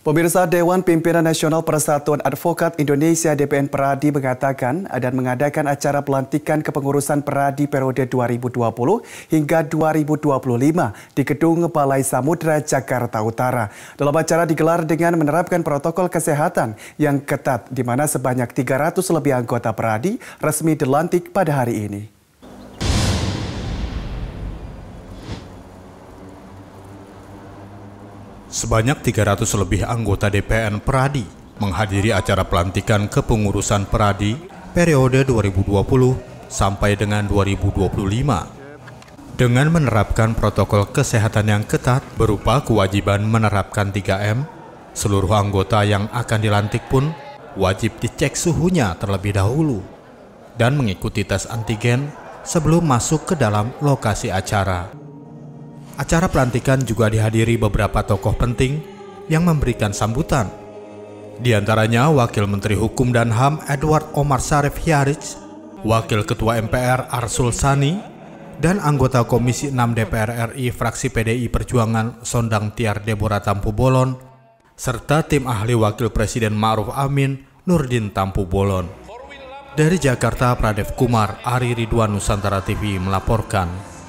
Pemirsa Dewan Pimpinan Nasional Persatuan Advokat Indonesia DPN Peradi mengatakan dan mengadakan acara pelantikan kepengurusan Peradi periode 2020 hingga 2025 di Gedung Balai Samudra Jakarta Utara. Dalam acara digelar dengan menerapkan protokol kesehatan yang ketat di mana sebanyak 300 lebih anggota Peradi resmi dilantik pada hari ini. Sebanyak 300 lebih anggota DPN Peradi menghadiri acara pelantikan kepengurusan Peradi periode 2020 sampai dengan 2025. Dengan menerapkan protokol kesehatan yang ketat berupa kewajiban menerapkan 3M, seluruh anggota yang akan dilantik pun wajib dicek suhunya terlebih dahulu dan mengikuti tes antigen sebelum masuk ke dalam lokasi acara. Acara pelantikan juga dihadiri beberapa tokoh penting yang memberikan sambutan. Di antaranya Wakil Menteri Hukum dan HAM Edward Omar Sarif Hiarij, Wakil Ketua MPR Arsul Sani, dan anggota Komisi 6 DPR RI fraksi PDI Perjuangan Sondang Tiar Deborah Tampu Bolon, serta tim ahli Wakil Presiden Ma'ruf Amin Nurdin Tampu Bolon. Dari Jakarta, Pradev Kumar, Ari Ridwan Nusantara TV melaporkan.